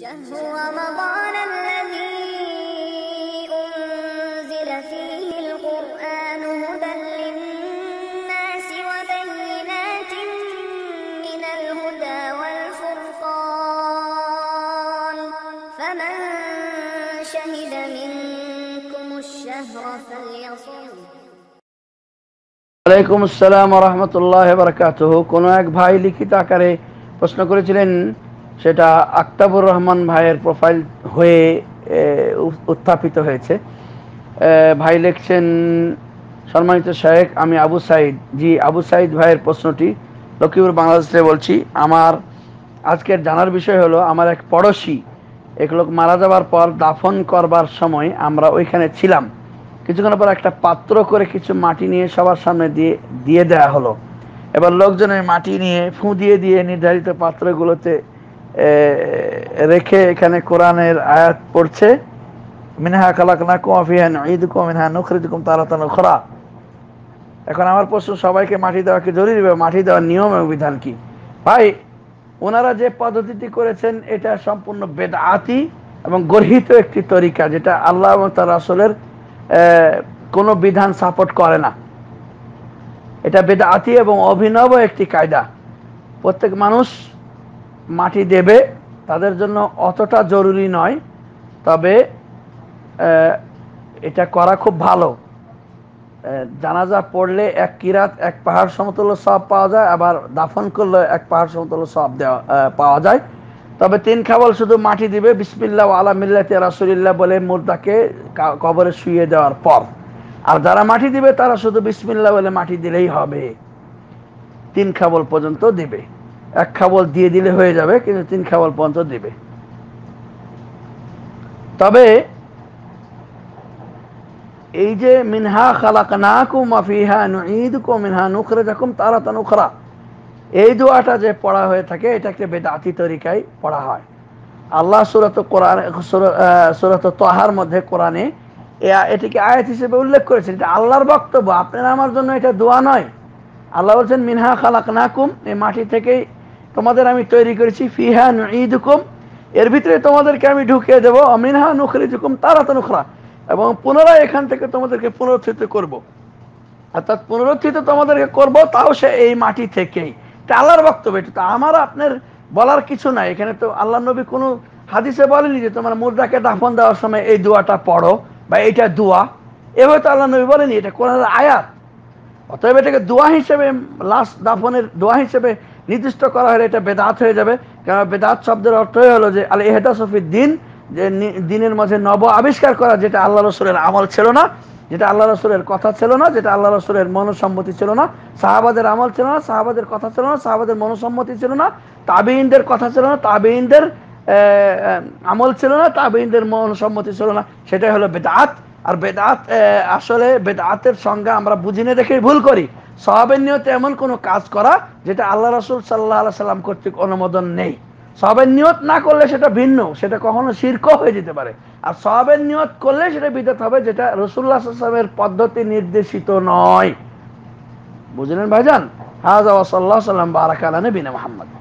شهر رمضان الذي أنزل فيه القرآن هدى للناس وبينات من الهدى والفرقان فمن شهد منكم الشهر فليصم عليكم السلام ورحمة الله وبركاته কোনো এক ভাই লিখিত আকারে প্রশ্ন করেছিলেন সেটা আক্তাবুর রহমান ভাইয়ের প্রোফাইল হয়ে উত্থাপিত হয়েছে ভাই লিখছেন সম্মানিত শেখ আমি আবু সাইদ জি আবু সাইদ ভাইয়ের প্রশ্নটি লক্ষ্মীপুর বাংলাদেশ থেকে বলছি আমার আজকের জানার বিষয় হলো আমার এক পড়োশি এক লোক মারা যাওয়ার পর দাফন করবার সময় আমরা ওইখানে ছিলাম কিছুক্ষণ পর একটা পাত্র করে কিছু মাটি নিয়ে সবার সামনে দিয়ে দিয়ে দেওয়া হলো এবার লোকজনের মাটি নিয়ে ফুঁ দিয়ে দিয়ে নির্ধারিত পাত্রগুলোতে রেখে এখানে কোরআনের আয়াত পড়ছে মিনহা কালাকনা কুমাফিহান ঈদ কুম মিনহা নখরিদ কুম তারাতান খরা এখন আমার প্রশ্ন সবাইকে মাটি দেওয়া কি জরুরি বা মাটি দেওয়ার নিয়ম এবং বিধান কি ভাই ওনারা যে পদ্ধতিটি করেছেন এটা সম্পূর্ণ বেদাতি এবং গর্হিত একটি তরিকা যেটা আল্লাহ এবং তার আসলের কোনো বিধান সাপোর্ট করে না এটা বেদাতি এবং অভিনব একটি কায়দা প্রত্যেক মানুষ মাটি দেবে তাদের জন্য অতটা জরুরি নয় তবে এটা করা খুব ভালো জানাজা পড়লে এক কিরাত এক পাহাড় সমতুল্য সব পাওয়া যায় আবার দাফন করলে এক পাহাড় সমতুল্য সব দেওয়া পাওয়া যায় তবে তিন খাবল শুধু মাটি দিবে বিসমিল্লা আলামিল্লাতে তেরাসুলিল্লা বলে মুর্দাকে কবরে শুয়ে দেওয়ার পর আর যারা মাটি দিবে তারা শুধু বিসমিল্লা বলে মাটি দিলেই হবে তিন খাবল পর্যন্ত দিবে এক খাবল দিয়ে দিলে হয়ে যাবে কিন্তু তিন খাবল পর্যন্ত দেবে তবে এই যে মিনহা খালাক মাফিহা ঈদ কো মিনহা নুখরে যখন তারা তা নুখরা এই দোয়াটা যে পড়া হয়ে থাকে এটা একটা বেদাতি তরিকায় পড়া হয় আল্লাহ সুরত কোরআন সুরত তহার মধ্যে কোরআনে এটিকে আয়াত হিসেবে উল্লেখ করেছেন এটা আল্লাহর বক্তব্য আপনারা আমার জন্য এটা দোয়া নয় আল্লাহ বলছেন মিনহা খালাক নাকুম এই মাটি থেকেই তোমাদের আমি তৈরি করেছি ফিহা নুকুম এর ভিতরে তোমাদেরকে আমি ঢুকিয়ে দেবো মিনহা নুখরি জুকুম তারা তো নুখরা এবং পুনরায় এখান থেকে তোমাদেরকে পুনরুত্থিত করব। অর্থাৎ পুনরুত্থিত তোমাদেরকে করব তাও সে এই মাটি থেকেই এটা আল্লাহর বক্তব্য এটা তো আমার আপনার বলার কিছু নাই এখানে তো আল্লাহ নবী কোনো হাদিসে বলেনি যে তোমার মুদ্রাকে দাফন দেওয়ার সময় এই দোয়াটা পড়ো বা এটা দোয়া এভাবে তো আল্লাহ নবী বলেনি এটা কোন আয়াত অতএব এটাকে দোয়া হিসেবে লাশ দাফনের দোয়া হিসেবে নির্দিষ্ট করা হলে এটা বেদাত হয়ে যাবে কারণ বেদাত শব্দের অর্থই হলো যে আল এহেদা সফির দিন যে দিনের মাঝে নব আবিষ্কার করা যেটা আল্লাহ রসুলের আমল ছিল না যেটা আল্লাহ রসুলের কথা ছিল না যেটা আল্লাহ রসুলের মনসম্মতি ছিল না শাহাবাদের আমল ছিল না শাহাবাদের কথা ছিল না শাহাবাদের মনসম্মতি ছিল না তাবেইনদের কথা ছিল না তাবেইনদের আমল ছিল না তাবেইনদের মনসম্মতি ছিল না সেটাই হলো বেদাত আর বেদাত আসলে বেদাতের সংজ্ঞা আমরা বুঝি না দেখে ভুল করি সহাবের নিয়তে এমন কোনো কাজ করা যেটা আল্লাহ রসুল সাল্লাহ সাল্লাম কর্তৃক অনুমোদন নেই সবের নিয়ত না করলে সেটা ভিন্ন সেটা কখনো শির্ক হয়ে যেতে পারে আর সবের নিয়ত করলে সেটা বিদাত হবে যেটা রসুল্লাহ সাল্লামের পদ্ধতি নির্দেশিত নয় বুঝলেন ভাইজান হাজা সাল্লাহ সাল্লাম বারাকালানে বিনা মোহাম্মদ